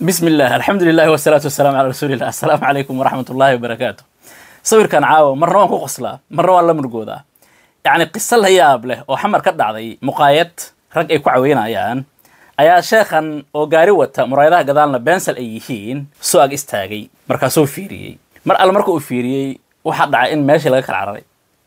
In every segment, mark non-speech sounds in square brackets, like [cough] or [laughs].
bismi illah alxamdulilahi wasalaatu wasalaam calaa rasuulilah assalaamu calaykum waraxmat ullaahi wabarakaatu sawirkan caawa marna waan ku qoslaa marna waan la murgoodaa yacni qiso la yaab leh oo xamar ka dhacday muqaayad rag ay ku caweynayaan ayaa sheekhan oo gaari wata muraayadaha gadaalna beensal ay yihiin soo ag istaagay markaasuu fiiriyey mar alle marka uu fiiriyey waxaa dhacay in meeshii laga kala cararay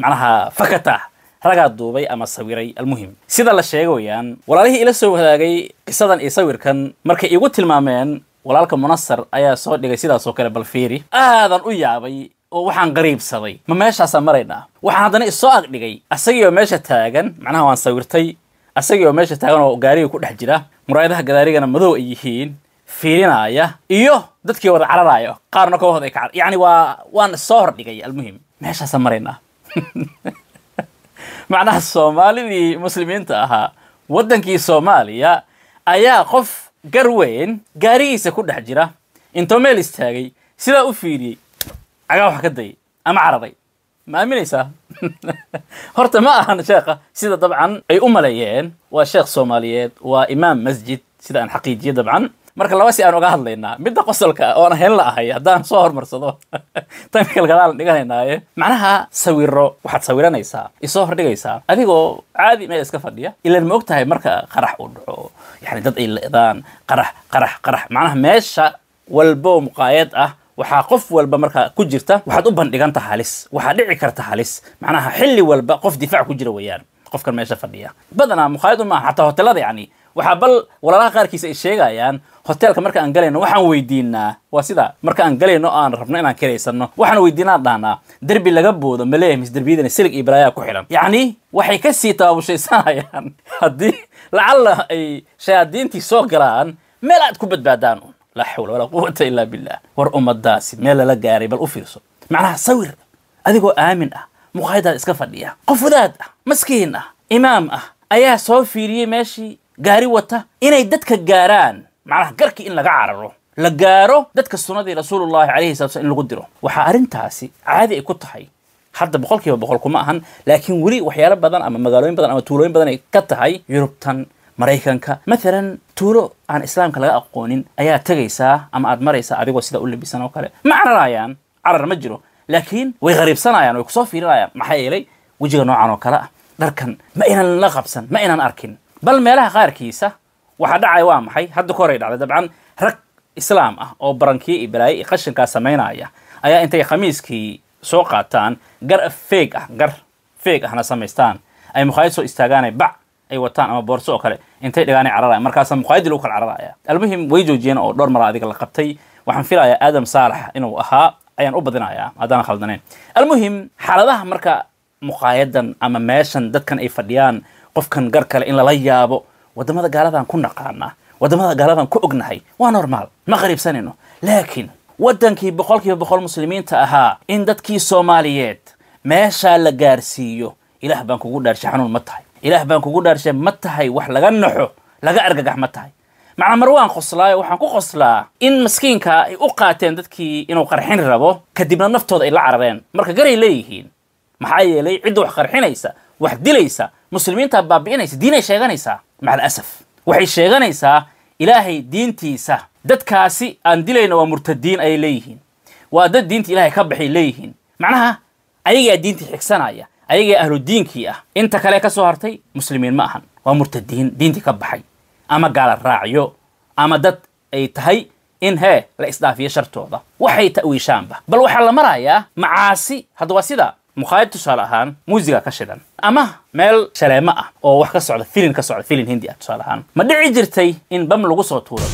macnaha fakatah ragaa duubay ama sawiray almuhim sida la sheega weyaan walaalihii ila soo wadaagay qisadan iyo sawirkan markay igu tilmaameen walaalka munasar ayaa soo dhigay sidaasoo kale balfiiri aadan u yaabay oo waxaan qariibsaday ma meeshaasaan maraynaa waxaan haddana issoo agdhigay asagii oo meesha taagan macnaha waan sawirtay asagii oo meesha taagan oo gaariga ku dhex jira muraayadaha gadaarigana madow ay yihiin fiirinaaya iyo dadkii wada cararaayo qaarna koohood ay ka yacni waa waan soo hordhigay almuhim meeshaasaan maraynaa [laughs] معناها الصومالي دي مسلمين تاها ودن كي صوماليا ايا قف قروين قاريسة كود حجرة انتو ميل استاقي سلا افيري اقاو حكدي اما عرضي ما امينيسا هرتا ما اهان شاقة سيدا طبعا اي امليين وشيخ صوماليين وامام مسجد سيدا ان حقيقية طبعا marka laba si aan uga hadlaynaa midda qosolka oon henla ahay haddaan soo hormarsado [laughs] tamikal gadaan dhiganaynaye eh? macnaha sawiro waxaad sawiranaysaa isoo hordhigaysaa adigoo caadi meel iska fadhiya ilan maog tahay marka qarax uu dhaco yani dad ay leedaan qarax qarax qarax macnaha meesha walbo muqaayad ah waxaa qof walba markaa ku jirta waxaad u bandhiganta halis waxaa dhici karta halis macnaha xilli walba qof difaac ku jira weeyaan qofkan meesha fadhiya badanaa muqaayad u maaha xataa hotelada yani waxaa bal walalaha qaarkiisa ay sheegayaan hoteelka marka aan galayno waxaan weydiinaa waa sidaa marka aan galayno aan rabno inaan kiraysanno waxaan weydiinaan dhahnaa derbi laga boodo maleeyahay misderbiyadana silig iyo balaayaa ku xidhan yacni waxay kasii tababushaysanaayaan [laughs] haddii lacalla ay shayaadiintii soo galaan meel aad ku badbaadaan un laa xawla walaa quwata ilaa billah war ummaddaasi meel lala gaaray bal u fiirso macnaha sawir adigoo aamin ah muqaayadaad iska fadhiya qof wadaad ah maskiin ah imaam ah ayaa soo fiiriyey meeshii gaari wata inay dadka gaaraan macnaha garki in laga cararo la gaaro dadka sunnadii rasuulullahi calayhi sala sl in lagu diro waxaa arrintaasi caadi ay ku tahay hadda boqolkiiba boqol kuma ahan laakiin weli waxyaalo badan ama magaalooyin badan ama tuulooyin badan ay ka tahay yurubtan maraykanka mathalan tuulo aan islaamka laga aqoonin ayaa tegaysaa ama aad maraysaa adigoo sida u labisan oo kale ma cararayaan carar ma jiro laakiin way hariibsanayaan way kusoo fiirinayaan maxaa yeelay wejiga noocan oo kale ah dharkan ma inan la qabsan ma inan arkin bal meelaha qaarkiisa waxaa dhacay waa maxay hadda ka horay dhacday dabcan rag islaam ah oo barankii iyo balaaye iyo qashinkaa samaynaya ayaa intay khamiiskii soo qaataan gar feeg ah gar feeg ahna samaystaan ay mukhaayad soo istaagaanay bac ay wataan ama boorso oo kale intay dhigaanay cararaya markaasa mukhaayadii lagu kala cararaya almuhim way joojiyeen oo dhowr mara adiga la qabtay waxaan filayaa aadam saalax inuu ahaa ayaan u badinayaa haddaan khaldanayn almuhim xaaladaha marka muqaayadan ama meeshan dadkan ay fadhiyaan qofkan gar kale in lala yaabo wadamada gaaladan ku naqaana wadamada gaaladan ku ognahay waa normaal ma qariibsanayno laakiin waddankii boqol kiiba boqol muslimiinta ahaa in dadkii soomaaliyeed meeshaa la gaarsiiyo ilaah baan kugu dhaarshay xanuun ma tahay ilaah baan kugu dhaarshay ma tahay wax laga naxo laga argagax ma tahay macnaa mar waan qoslaayo waxaan ku qoslaa in maskiinka ay u qaateen dadkii inuu qarxin rabo kadibna naftooda ay la carareen marka garay leeyihiin maxaa yeelay cidda wax qarxinaysa wax dilaysa muslimiintaa baabi'inaysa diinay sheeganaysaa macal asaf waxay sheeganaysaa ilaahay diintiisa dadkaasi aan dilayna waa murtadiin ayay leeyihiin waa dad diinta ilaahay ka baxay leeyihiin macnaha ayagaa diintii xigsanaya ayagaa ahludiinkii ah inta kale ka soo hartay muslimiin ma ahan waa murtadiin diintii ka baxay ama gaala raacyo ama dad ay tahay in hee la isdhaafiyo shartooda waxay ta'wiishaanba bal waxaa la marayaa macaasi hadda waa sidaa muqaayad tusaale ahaan muusiga ka shidan ama meel shaleemo ah oo wax ka socda filin ka socda filin hindi ah tusaale ahaan ma dhici jirtay in bam lagu soo tuuro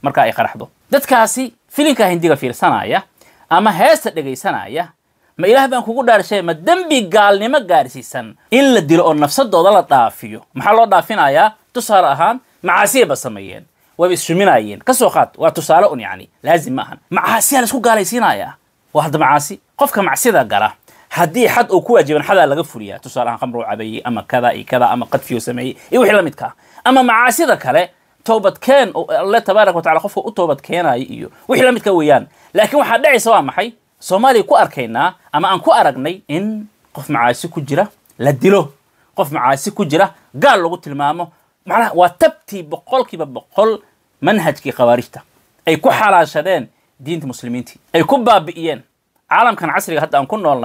marka ay qaraxdo dadkaasi filinka hindiga fiirsanaya ama heesta dhegaysanaya ma ilaah baan kugu dhaarshay ma dembi gaalnimo gaarsiisan in la dilo oo nafsadooda la dhaafiyo maxaa loo dhaafinayaa tusaale ahaan macaasiyaba ba sameeyeen wayba issuminaayeen ka soo qaad waa tusaale un yacni laazim ma ahan macaasiyaa laisku gaalaysiinayaa waa hadda macaasi qofka macsida gala haddii xad oo ku waajiban xadaa laga fuliyaa tusaale ahaan khamruu cabayey ama kada iyo kada ama qadfiyo sameeyey iyo wixii la midkaa ama macaasida kale toobadkeen oo alle tabaaraka wa tacala qofka u toobad keenaayo iyo wixii la midka weeyaan laakiin waxaa dhacaysa waa maxay soomaaliya ku arkaynaa ama aan ku aragnay in qof macaasi ku jira la dilo qof macaasi ku jira gaal lagu tilmaamo macnaha waa tabtii boqolkiiba boqol manhajkii khawaarijta ay ku xalaashadeen diinta muslimiintii ay ku baabi'iyeen caalamkan casriga hadda aan ku nool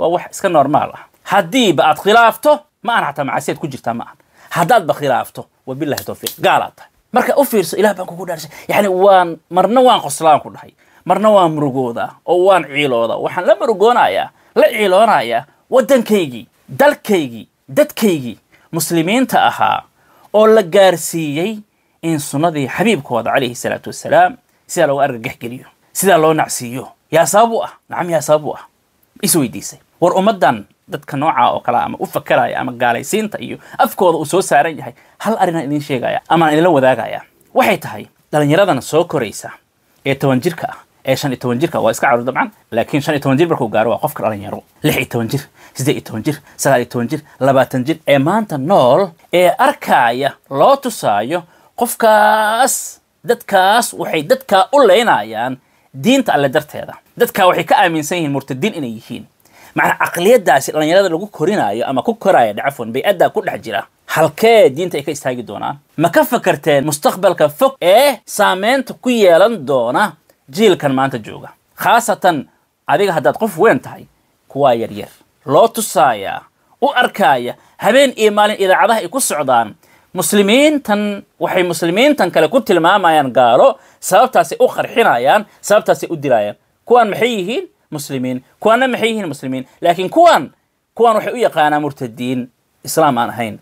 waa wax iska normaal ah haddiiba aad khilaafto ma ahan xataa macasiyaad ku jirtaa ma ahan haddaadba khilaafto wabilahi tawfiiq gaalaad tahay marka u fiirso ilah baan kugu dhaarsa yacni waan marna waan qoslaan ku dhahay marna waan murugoodaa oo waan ciiloodaa waxaan la murugoonayaa la ciiloonayaa waddankaygii dalkaygii dadkaygii muslimiinta ahaa oo la gaarsiiyey in sunnadii xabiibkooda calayhi salaatu wasalaam sidaa looga argagaxgeliyo sidaa loo nacsiiyo yaa sabab u ah nacam yaa sabab u ah isweydiisay war ummaddan dadka nooca oo kalea ama u fakaraya ama gaalaysiinta iyo afkooda uu soo saaran yahay hal arrinaan idiin sheegaya amaan idinla wadaagaya waxay tahay dhallinyaradan soo koraysa ee toban jirka ah ee shan iyo toban jirka ah. waa iska carur dabcan laakiin shan iyo toban jir markuu gaaro waa qofka dhalinyaro lix iyo toban jir siddeed iyo toban jir sagaal iyo toban jir labaatan jir ee maanta nool ee arkaaya loo tusaayo qofkaas dadkaas waxay dadkaa u leynayaan diinta alle darteeda dadka waxay ka aaminsan yihiin murtadiin inay yihiin macnaa caqliyaddaasi dhallinyarada lagu korinaayo ama ku koraayo dhacfon bay-addaa ku dhex jira halkee diinta ay ka istaagi doonaan ma ka fakarteen mustaqbalka fog ee saameynta ku yeelan doona jiilkan maanta jooga khaasatan adiga haddaad qof weyn tahay kuwaa yaryar loo tusaaya u arkaaya habeen iyo maalin idaacadaha ay ku socdaan muslimiintan waxay muslimiintan kale ku tilmaamayaan gaalo sababtaasay u qarxinayaan sababtaasay u dilayaan kuwaan maxay yihiin muslimiin kuwaanna maxay yihiin muslimiin laakiin kuwaan kuwaan waxay u yaqaanaa murtadiin islaam aan ahayn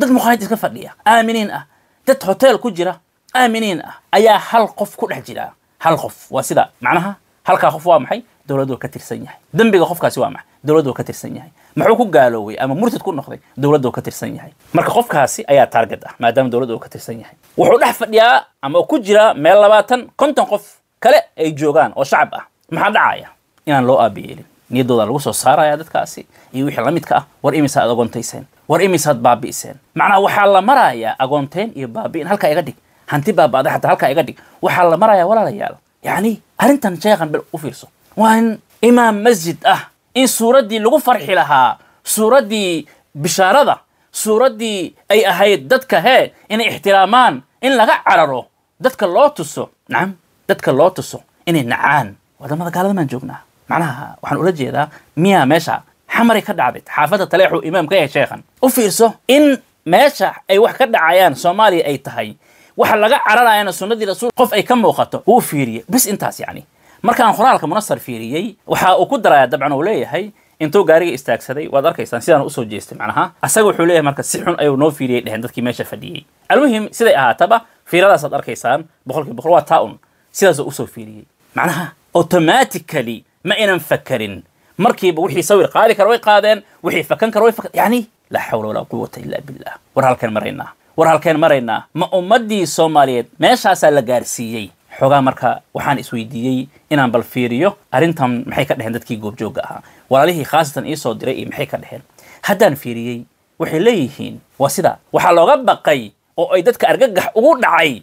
dad muqaanid iska fadhiya aaminiin ah dad hoteel ku jira aaminiin ah ayaa hal qof ku dhex jira hal qof waa sida macnaha halkaa qof waa maxay dowladdu ka tirsan yahay dembiga qofkaasi waa maxay dowladdu ka tirsan yahay muxuu ku gaaloobay ama murtid ku noqday dowladdu ka tirsan yahay marka qofkaasi ayaa target ah maadaama dowladdu ka tirsan yahay wuxuu dhex fadhiyaa ama ku jiraa meel labaatan konton qof kale ay joogaan oo shacab ah maxaa dhacaya inaan loo aabiyeelin niyaddooda lagu soo saaraya dadkaasi iyo wixii lamidka ah war imisa ad agoontayseen war imisa ad baabi'iseen macnaha waxaa la marayaa agoonteen iyo baabi'in halkaa iga dhig hanti baaba'da xataa halkaa iga dhig waxaa la marayaa walaalayaal yacni arrintan sheekhan bal u fiirso waa in imaam masjid ah in suuraddii lagu farxi lahaa suuraddii bishaarada suuraddii ay ahayd dadka hee inay ixtiraamaan in laga cararo dadka loo tuso nacam dadka loo tuso inay nacaan wadamada gaalada maan joognaa macnaha waxaan ula jeedaa miyaa meesha xamaray ka dhacday xaafadda taleexuu imaam ka yahay sheekhan u fiirso in meesha ay wax ka dhacayaan soomaaliya ay tahay waxa laga cararayana sunnadii rasuul qof ay ka muuqato wuu fiiriye bis intaas yacni markaan qoraalka munasar fiiriyey waxa uu ku darayaa dabcan uu leeyahay intuu gaariga istaagsaday waad arkaysaan sidaan usoo jeestay macnaha asaga wuxuu leeyahay marka si xun ayuu noo fiiriyay dhehen dadkii meesha fadhiyey almuhim siday ahaataba fiiradaasaad arkaysaan boqolkii boqol waa taa-un sidaasuu usoo fiiriyey macnaha automaticali ma inan fakarin markiiba wixii sawir qaadi kara way qaadeen wixii fakan kara way fakan yacni laa xawla walaa quwata ila billah war halkeen maraynaa war halkeen maraynaa ma ummaddii soomaaliyeed meeshaasaa la gaarsiiyey xoogaa marka waxaan isweydiiyey inaan bal fiiriyo arrintan maxay ka dheheen dadkii goobjooga ahaa walaalihii khaasatan iisoo diray iyo maxay ka dheheen haddaan fiiriyey waxay leeyihiin waa sida waxaa looga baqay oo ay dadka argagax ugu dhacay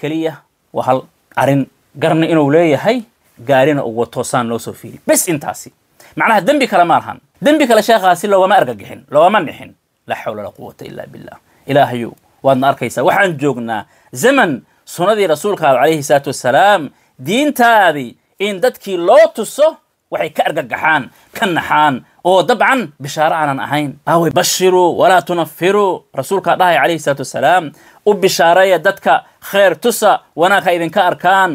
keliya waa hal arrin garna inuu leeyahay gaarina uwa toosaan loo soo fiiriy bes intaasi macnaha dembi kale ma lahan dembi kale sheekhaasi loogama argagixin loogama nixin laa xawla laa quwata ilaa billah ilaahayow waadna arkaysaa waxaan joognaa zaman sunnadii rasuulkaada calayhi salaatu wasalaam diintaadii in dadkii loo tuso waxay ka argagaxaan ka naxaan oo dabcan bishaaro aanan ahayn aaway bashiruu walaa tunafiruu rasuulkaa dhahay calayhi salaatu wasalaam u bishaareeya dadka khayr tusa wanaag ha idinka arkaan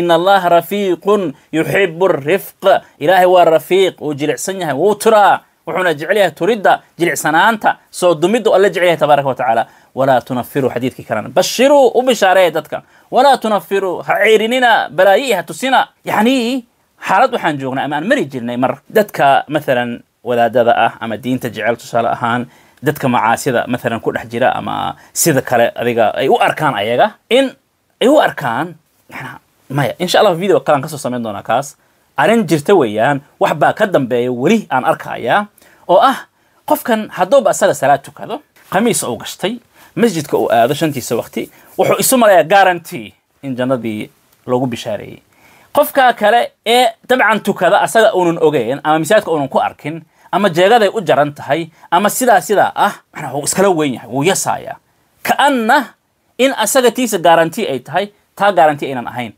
ina allaha rafiiqun yuxibu arifq ilaahay waa rafiiq wuu jilicsan yahay wuu turaa wuxuuna jecel yahay turidda jilicsanaanta soo dumiddu alla jecel yahay tabaaraka wa tacaala walaa tunafiruu xadiidkii kalena bashiruu u bishaareeya dadka walaa tunafiruu ha ceerinina balaayi'i ha tusina yacni xaalad waxaan joognay ama aan mari jirnay mar dadka maalan wadaadada ah ama diinta jecel tusaale ahaan dadka macaasida maalan ku dhex jira ama sida kale adiga ay u arkaan ayaga in ay u arkaan maya insha allah video kalaan kasoo samayn doonaa kaas arrin jirta weeyaan wax baa ka dambeeya weli aan arkaaya oo ah qofkan hadduuba asaga salaad tukado khamiis uu gashtay masjidka uu aado shantiisa waqti wuxuu isu malayaa guarantee in jannadii lagu bishaareeyey qofka kale ee dabcan tukada asaga uunan ogeen ama misaajidka uunan ku arkin ama jeegaday u jaran tahay ama sidaa sidaa ah manaa wuu iskala weyn yahay wuu yasaaya kaanna in asaga tiisa guarantee ay tahay taa guarantee aynan ahayn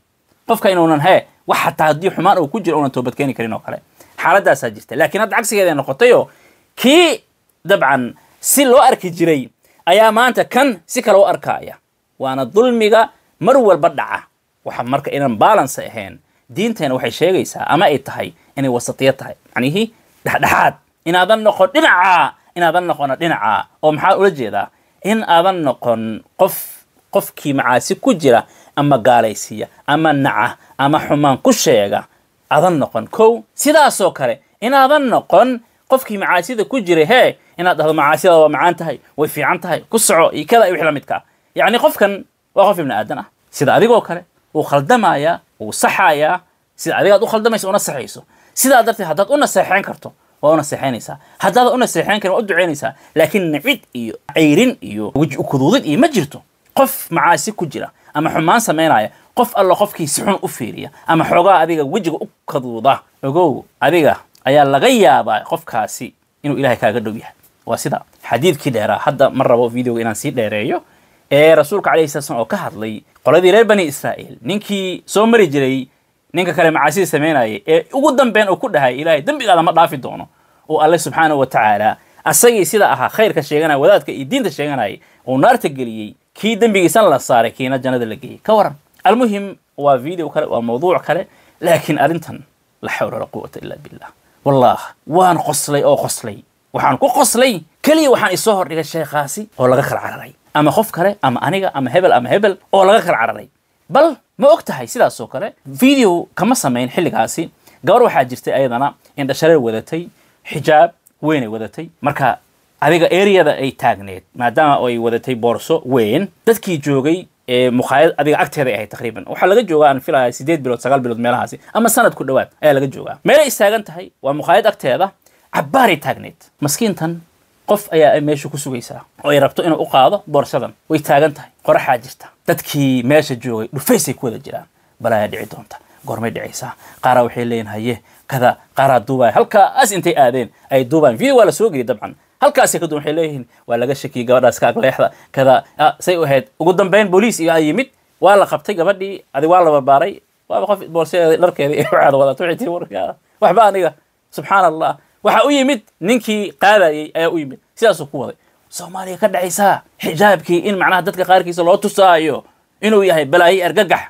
qofka inuunan hee wax xataa haddii xumaan uu ku jiro una toobad keeni karin oo kale xaaladaasaa jirta laakiin hadda cagsigeeda noqotayo kii dabcan si loo arki jiray ayaa maanta kan si kale u arkaaya waana dulmiga mar walba dhaca waxa marka inaan balance ahayn diinteenna waxay sheegaysaa ama ay tahay inay wasatiya tahay macnihii dhexdhexaad inaadan noqon dhinacaa inaadan noqona dhinaca oo maxaa ula jeedaa in aadan noqon qof qofkii macaasi ku jira ama gaalaysiiya ama naca ama xumaan ku sheega adan noqon kow sidaasoo kale inaadan noqon qofkii macaasida ku jira hee inaad dhahdo macaasida waa macaan tahay way fiican tahay ku soco iyo kada iyo wix la yacni qofkan waa qof ibni aadan ah sida adigoo kale wuu khaldamayaa wuu saxayaa sida adigaad u khaldamaysa una saxayso sidaa darteed haddaad u naseexeyn karto waa u naseexaynaysaa haddaada u naseexeyn karin waa u ducaynaysaa laakiin nacid iyo cayrin iyo weji ukuduudid iyo ma jirto qof macaasi ku jira ama xumaan samaynaya qof alla qofkiisi xun u fiiriya ama xoogaa adiga wejiga u kaduuda ogow adiga ayaa laga yaabaa qofkaasi inuu ilahay kaaga dhow yahay waa sida xadiidkii dheeraa hadda ma rabo videoga inaan sii dheereeyo ee rasuulka alayhi sala slam oo ka hadlay qoladii reer bani israa'iil ninkii soo mari jiray ninka kale macaasida samaynaya ee ugu dambeyn uu ku dhahay ilaahay dembigaada ma dhaafi doono oo alle subxaanahu wa tacaala asagii sida ahaa khayrka sheeganaya wadaadka iyo diinta sheeganaya uu naarta geliyey kii dembigiisan la saaray kiina jannada la geeyey ka waran almuhim waa video kale waa mawduuc kale laakiin arrintan la xawla la quwata ila billah wallah waan qoslay oo qoslay waxaan ku qoslay keliya waxaan isoo hordhigay sheekhaasi oo laga kala cararay ama qof kale ama aniga ama hebel ama hebel oo laga kala cararay bal ma og tahay sidaasoo kale video kama samayn xilligaasi gabar waxaa jirtay ayadana indhashareer wadatay xijaab weynay wadatay marka adiga areada ay taagneed maadaama ay wadatay boorso weyn dadkii joogay muqaayad adiga agteeda ahayd taqriiban waxaa laga joogaa aan filaya sideed bilood sagaal bilood meelahaasi ama sanad ku dhawaad ayaa laga joogaa meelay istaagan tahay waa mukhaayad agteeda cabbaaray taagneed maskiintan qof ayaa meesha ku sugaysaa oo ay rabto inuu u qaado boorsadan way taagan tahay qoraxaa jirta dadkii meesha joogay dhufaysay ku wada jiraan bal ayaa dhici doonta goormay dhicaysaa qaaraa waxay leeyihin haye kada qaaraa duubaya halkaas intay aadeen ay duubayan video waa la soo geliyay dabcan halkaasi ka duwan waxay leeyihiin waa laga shakiyey gabadhaas ka agleexda kada ah, say u ahayd ugu dambeyn boliis iyaa yimid waa la qabtay gabadhii adi waa la barbaaray waaba qof boolsheeda dharkeedii ay u caada waxay tiri warka waxba aniga subxaana allah waxa u yimid ninkii qaadayey ayaa u yimid sidaasuu ku waday soomaaliya ka dhacaysaa xijaabkii in macnaha dadka qaarkiisa loo tusaayo inuu yahay balaayo argagax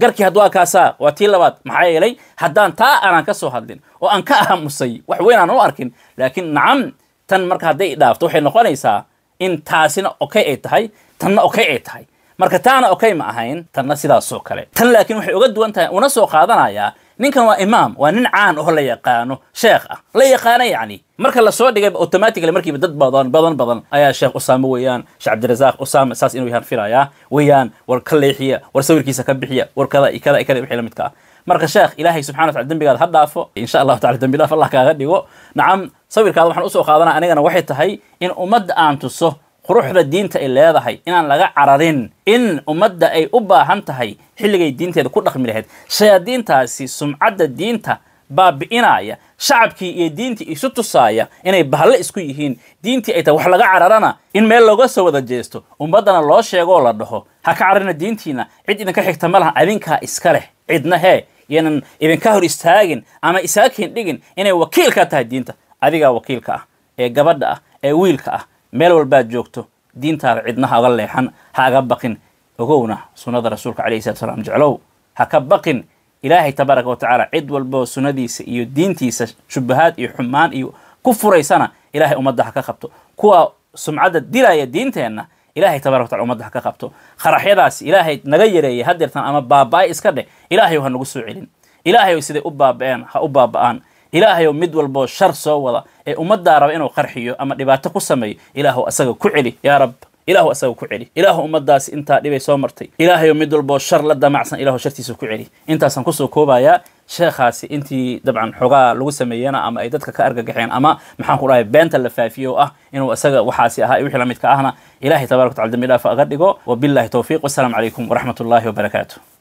garkii hadduu akaasaa waa tii labaad maxaa yeelay haddaan taa aanan ka soo hadlin oo aan ka aamusay wax weyn u arkin laakiin nacam tan marka hadday dhaafto waxay noqonaysaa in taasina okay ay tahay tanna okay ay tahay marka taana okay ma ahayn tanna sidaasoo kale tan laakiin waxay uga duwan tahay una soo qaadanayaa ninkan waa imaam waa nin caan oho la yaqaano sheekh ah la yaqaana yacni marka lasoo dhigayba automatically markiiba dad badan badan badan ayaa sheekh usaame weeyaan sheekh cabdirasaaq usaame saas inuu yahaan filayaa weeyaan war ka leexiya war sawirkiisa ka bixiya war kada iyo kada iyo kada wixii la midka ah marka sheekh ilaahay subxana wataala dembigaad ha dhaafo insha allahu tacala dembi dhaaf allah kaaga dhigo nacam sawirkaada waxaan usoo qaadanaa anigana waxay tahay in ummadda aan tuso quruxda diinta ay leedahay inaan laga cararin in ummadda ay u baahan tahay xilligay diinteeda ku dhaqmi lahayd shayaadiintaasi sumcadda diinta baabi'inaya shacabkii iyo diintii isu tusaaya inay bahalle isku yihiin diintii ay tahay wax laga cararana in meel looga soo wada jeesto ummaddana loo sheegoo la dhaho ha ka cararina diintiina cid idinka xigta ma laha adinkaa iska leh cidna hee ynan idinka hor istaagin ama isaa dhigin inay wakiilka tahay diinta adigaa wakiilka ah ee gabadha ah ee wiilka ah meel walbaad joogto diintaada cidnaha oga leexan ha aga baqin ogowna sunnada rasuulka calayhi salatu salaam jeclow ha ka baqin ilaahay tabaaraka watacaala cid walboo sunnadiisa iyo diintiisa shubahaad iyo xumaan iyo ku furaysana ilaahay ummadda ha ka qabto kuwa sumcadda dilaya diinteenna ilaahay tabarak watacala umadda ha ka qabto qaraxyadaasi ilaahay naga yareeyay deertan ama baaba'ay iska dheh ilaahayow ha nagu soo celin ilaahayow siday u baaba ha u baaba'aan ilaahayow mid walboo shar soo wada ee ummaddaa raba inuu qarxiyo ama dhibaato ku sameeyo ilaahow asaga ku celi yaa rab ilaahu asaga ku celi ilaahu ummaddaasi intaa dhibay soo martay ilaahayo mid walboo shar la damacsan ilahu shartiisa ku celi intaasaan kusoo koobayaa sheekhaasi intii dabcan xogaa lagu sameeyena ama ay dadka ka argagaxeen ama maxaan ku dhahay beenta la faafiye oo ah inuu isaga waxaasi ahaa wixii la midka ahna ilaahay tabaraka watacala dambi dhaafa aga dhigo wabillahi towfiiq wassalaamu calaykum waraxmat ullaahi wabarakaatu